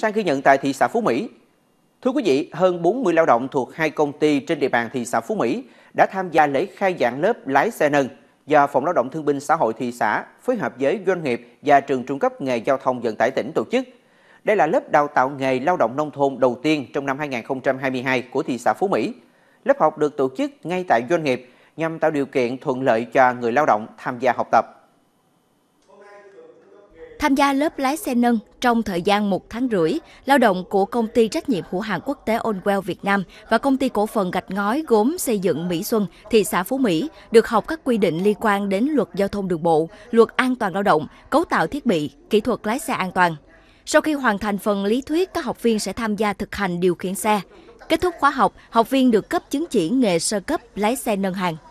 sang ghi nhận tại thị xã Phú Mỹ. Thưa quý vị, hơn 40 lao động thuộc hai công ty trên địa bàn thị xã Phú Mỹ đã tham gia lễ khai giảng lớp lái xe nâng do Phòng Lao động Thương binh Xã hội thị xã phối hợp với doanh nghiệp và trường trung cấp nghề giao thông vận tải tỉnh tổ chức. Đây là lớp đào tạo nghề lao động nông thôn đầu tiên trong năm 2022 của thị xã Phú Mỹ. Lớp học được tổ chức ngay tại doanh nghiệp nhằm tạo điều kiện thuận lợi cho người lao động tham gia học tập. Tham gia lớp lái xe nâng trong thời gian một tháng rưỡi, lao động của công ty trách nhiệm hữu hạn quốc tế Onwell Việt Nam và công ty cổ phần gạch ngói gốm xây dựng Mỹ Xuân, thị xã Phú Mỹ được học các quy định liên quan đến luật giao thông đường bộ, luật an toàn lao động, cấu tạo thiết bị, kỹ thuật lái xe an toàn. Sau khi hoàn thành phần lý thuyết, các học viên sẽ tham gia thực hành điều khiển xe. Kết thúc khóa học, học viên được cấp chứng chỉ nghề sơ cấp lái xe nâng hàng.